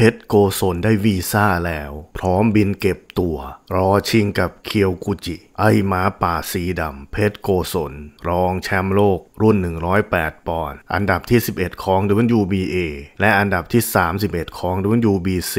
เพชรโกศลได้วีซ่าแล้ว พร้อมบินเก็บตัว รอชิงกับเคียวกุจิ ไอหมาป่าสีดำเพชรโกศล รองแชมป์โลกรุ่น 108 ปอนด์อันดับที่ 11 ของ WBA และอันดับที่ 31 ของ WBC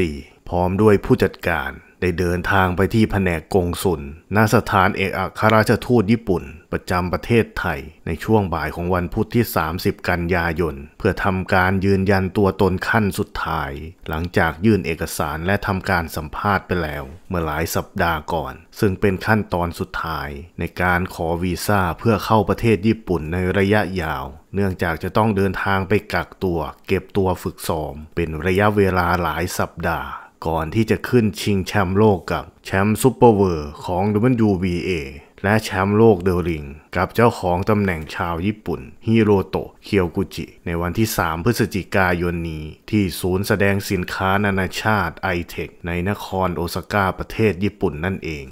พร้อมด้วยผู้จัดการได้เดินทางไปที่แผนกกงสุนณสถานเอกอัครราชทูตญี่ปุ่นประจำประเทศไทยในช่วงบ่ายของวันพุธที่ 30 กันยายนเพื่อทำการยืนยันตัวตนขั้นสุดท้าย หลังจากยื่นเอกสารและทำการสัมภาษณ์ไปแล้ว เมื่อหลายสัปดาห์ก่อน ซึ่งเป็นขั้นตอนสุดท้าย ในการขอวีซ่าเพื่อเข้าประเทศญี่ปุ่นในระยะยาว เนื่องจากจะต้องเดินทางไปกักตัวเก็บตัวฝึกซ้อม เป็นระยะเวลาหลายสัปดาห์ ก่อนที่จะขึ้นชิงแชมป์โลกกับ แชมป์ซูเปอร์เวอร์ของ WBA และแชมป์โลกเดลลิงกับเจ้าของตำแหน่งชาวญี่ปุ่นฮิโรโตะเคียวกุจิ ในวันที่ 3 พฤศจิกายนนี้ ที่ศูนย์แสดงสินค้านานาชาติไอเทคในนครโอซาก้าประเทศญี่ปุ่นนั่นเอง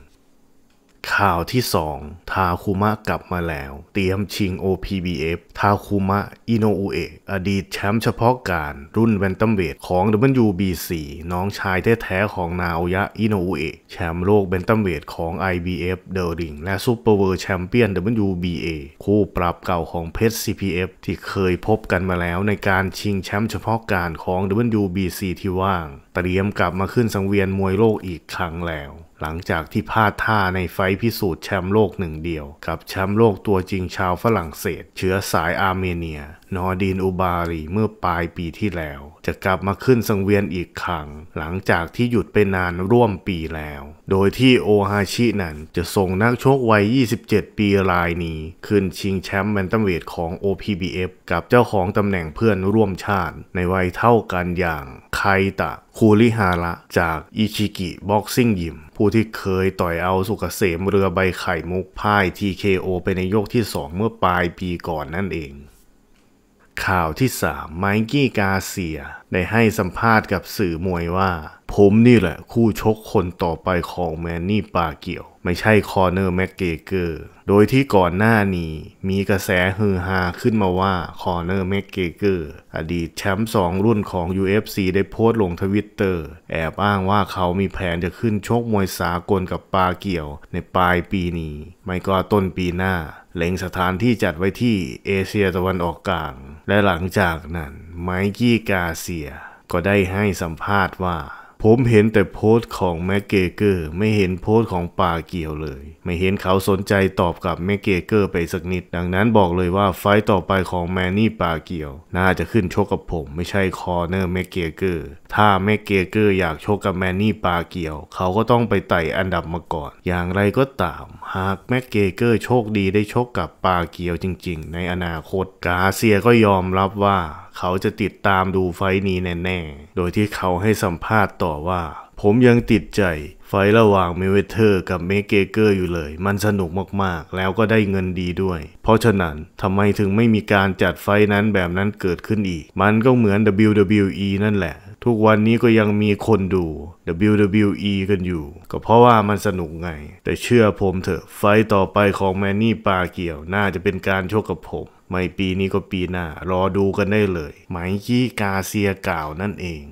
ข่าวที่ 2 ทาคุมะกลับมาแล้ว เตรียมชิง OPBF ทาคุมะ อิโนอุเอะ อดีตแชมป์เฉพาะการรุ่นแวนตัมเวทของ WBC น้องชายแท้ๆของนาโอยะ อิโนอุเอะ แชมป์โลกแวนตัมเวทของ IBF เดอริง และซูเปอร์เวิร์แชมเปี้ยน WBA คู่ปรับเก่าของเพชร CPF ที่เคยพบกันมาแล้วในการชิงแชมป์เฉพาะการของ WBC ที่ว่างเตรียมกลับมาขึ้นสังเวียนมวยโลกอีกครั้งแล้ว หลังจากที่พลาดท่าในไฟพิสูจน์แชมป์โลกหนึ่งเดียวกับแชมป์โลกตัวจริงชาวฝรั่งเศส เชื้อสายอาร์เมเนีย นอดีนอุบารีเมื่อปลายปีที่แล้ว จะกลับมาขึ้นสังเวียนอีกครั้งหลังจากที่หยุดไปนานร่วมปีแล้วโดยที่โอฮาชินั้นจะส่งนักชกวัย 27 ปีรายนี้ขึ้นชิงแชมป์แมนตัมเวทของ OPBF กับเจ้าของตำแหน่งเพื่อนร่วมชาติในวัยเท่ากันอย่างไคตะคุคูริฮาระ จาก อิชิกิบ็อกซิ่งยิมผู้ที่เคยต่อยเอาสุกเกษมเรือใบไข่มุกพ่าย TKO ไปในยกที่ 2 เมื่อปลายปีก่อนนั่นเองข่าวที่ 3 ไมกี้กาเซียได้ให้สัมภาษณ์กับสื่อมวยว่า ผมนี่แหละคู่ชกคนต่อไปของแมนนี่ปาเกียว ไม่ใช่คอเนอร์แม็กเกเกอร์ โดยที่ก่อนหน้านี้ มีกระแสฮือฮาขึ้นมาว่าคอเนอร์แม็กเกเกอร์ อดีตแชมป์สองรุ่นของ UFC ได้โพสต์ลงทวิตเตอร์ แอบอ้างว่าเขามีแผนจะขึ้นชกมวยสากลกับปาเกียว ในปลายปีนี้ ไม่ก็ต้นปีหน้าเล็งสถานที่จัดไว้ที่เอเชียตะวันออกกลางและหลังจากนั้นไมกี้กาเซียก็ได้ให้สัมภาษณ์ว่าผมเห็นแต่โพสต์ของแมกเกเกอร์ ไม่เห็นโพสต์ของป่าเกี่ยวเลย ไม่เห็นเขาสนใจตอบกับแมกเกเกอร์ไปสักนิดดังนั้นบอกเลยว่าไฟต่อไปของแมนนี่ป่าเกี่ยว น่าจะขึ้นชกกับผมไม่ใช่คอเนอร์แมกเกเกอร์ถ้าแมกเกเกอร์อยากชกกับแมนนี่ป่าเกี่ยว เขาก็ต้องไปไต่อันดับมาก่อน อย่างไรก็ตาม หากแมกเกเกอร์โชคดีได้ชกกับป่าเกี่ยวจริงๆในอนาคตกาเซียก็ยอมรับว่าเขาจะติดตามดูไฟนี้แน่ๆ โดยที่เขาให้สัมภาษณ์ต่อว่า ผมยังติดใจไฟระหว่างเมเวเทอร์กับเมเกเกอร์อยู่เลย มันสนุกมากๆ แล้วก็ได้เงินดีด้วย เพราะฉะนั้นทำไมถึงไม่มีการจัดไฟนั้นแบบนั้นเกิดขึ้นอีก มันก็เหมือน WWE นั่นแหละ ทุกวันนี้ก็ยังมีคนดู WWE กันอยู่ ก็เพราะว่ามันสนุกไง แต่เชื่อผมเถอะ ไฟต่อไปของแมนนี่ปาเกี่ยว น่าจะเป็นการโชคกับผม ไม่ปีนี้ก็ปีหน้า รอดูกันได้เลย ไมกี้กาเซียกล่าวนั่นเอง